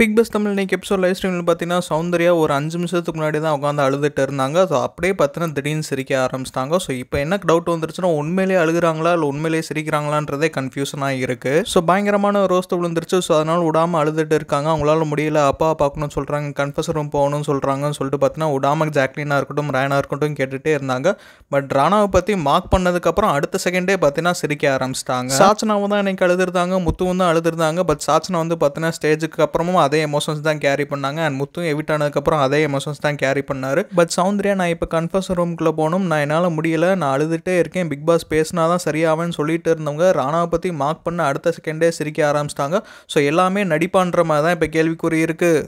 big pass Tamil இன்றைக்கி episode live ஸ்ட்ரீமில் பார்த்தீங்கன்னா சௌந்தர்யா ஒரு அஞ்சு நிமிஷத்துக்கு முன்னாடி தான் உட்காந்து அழுதுட்டு இருந்தாங்க ஸோ அப்படியே பார்த்தீங்கன்னா திடீர்னு சிரிக்க ஆரம்பிச்சிட்டாங்க ஸோ இப்போ என்ன டவுட் வந்துருச்சுன்னா உண்மையிலே அழுகிறாங்களா இல்லை உண்மையிலேயே சிரிக்கிறாங்களான்றதே கன்ஃபியூஷனாக இருக்குது ஸோ பயங்கரமான ரோஸ்து விழுந்துருச்சு ஸோ அதனால் விடாமல் அழுதுட்டு இருக்காங்க அவங்களால முடியல அப்பா பார்க்கணும்னு சொல்கிறாங்க கன்ஃபர்ஸ் ரூம் போகணும்னு சொல்கிறாங்கன்னு சொல்லிட்டு பார்த்தீங்கன்னா விடாமல் ஜாக்லினாக இருக்கட்டும் ரானா இருக்கட்டும் கேட்டுகிட்டே இருந்தாங்க பட் ராணாவை பற்றி மார்க் பண்ணதுக்கப்புறம் அடுத்த செகண்டே பார்த்தீங்கன்னா சிரிக்க ஆரம்பிச்சிட்டாங்க சாச்சனாவும் தான் இன்றைக்கி அழுதுருந்தாங்க முத்துவும் தான் அழுதுருந்தாங்க பட் சாச்சனா வந்து பார்த்தீங்கன்னா ஸ்டேஜுக்கு அப்புறமும் முத்துவும் அதே எமோஷன்ஸ் தான் கேரி பண்ணாங்க அண்ட் முத்தும் எவிட் ஆனதுக்கப்புறம் அதே எமோஷன்ஸ் தான் கேரி பண்ணார் பட் சௌந்தர்யா நான் இப்போ கன்ஃபர்ஸ் ரூம்குள்ளே போகணும் நான் என்னால் முடியல நான் அழுதுகிட்டே இருக்கேன் பிக் பாஸ் பேசினா தான் சரியாவேன்னு சொல்லிட்டு இருந்தவங்க ராணாவை பற்றி மார்க் பண்ண அடுத்த செகண்டே சிரிக்க ஆரம்பிச்சிட்டாங்க ஸோ எல்லாமே நடிப்பான்ற மாதிரி தான் இப்போ கேள்விக்குறி இருக்குது